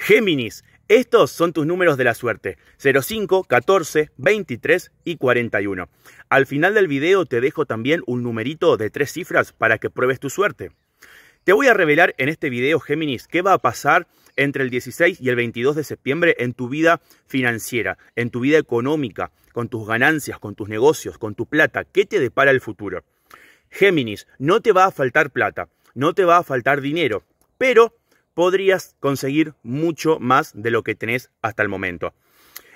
Géminis, estos son tus números de la suerte, 05, 14, 23 y 41. Al final del video te dejo también un numerito de tres cifras para que pruebes tu suerte. Te voy a revelar en este video, Géminis, qué va a pasar entre el 16 y el 22 de septiembre en tu vida financiera, en tu vida económica, con tus ganancias, con tus negocios, con tu plata. ¿Qué te depara el futuro? Géminis, no te va a faltar plata, no te va a faltar dinero, pero podrías conseguir mucho más de lo que tenés hasta el momento.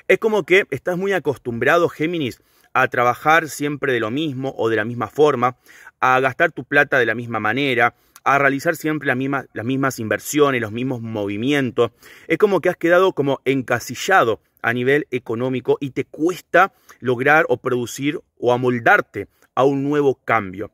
Es como que estás muy acostumbrado, Géminis, a trabajar siempre de lo mismo o de la misma forma, a gastar tu plata de la misma manera, a realizar siempre las mismas inversiones, los mismos movimientos. Es como que has quedado como encasillado a nivel económico y te cuesta lograr o producir o amoldarte a un nuevo cambio.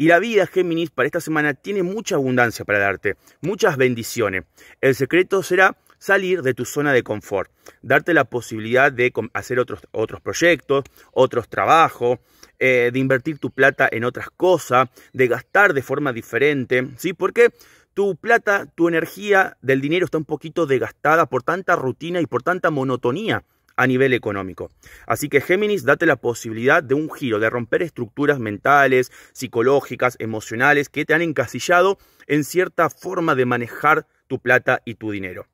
Y la vida, Géminis, para esta semana tiene mucha abundancia para darte, muchas bendiciones. El secreto será salir de tu zona de confort, darte la posibilidad de hacer otros, proyectos, otros trabajos, eh, de invertir tu plata en otras cosas, de gastar de forma diferente, ¿sí? Porque tu plata, tu energía del dinero está un poquito desgastada por tanta rutina y por tanta monotonía a nivel económico. Así que Géminis, date la posibilidad de un giro, de romper estructuras mentales, psicológicas, emocionales que te han encasillado en cierta forma de manejar tu plata y tu dinero.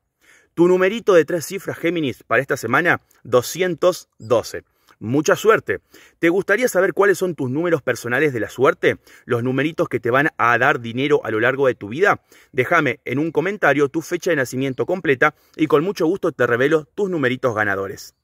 Tu numerito de tres cifras Géminis para esta semana, 212 mucha suerte. ¿Te gustaría saber cuáles son tus números personales de la suerte? ¿Los numeritos que te van a dar dinero a lo largo de tu vida? Déjame en un comentario tu fecha de nacimiento completa y con mucho gusto te revelo tus numeritos ganadores.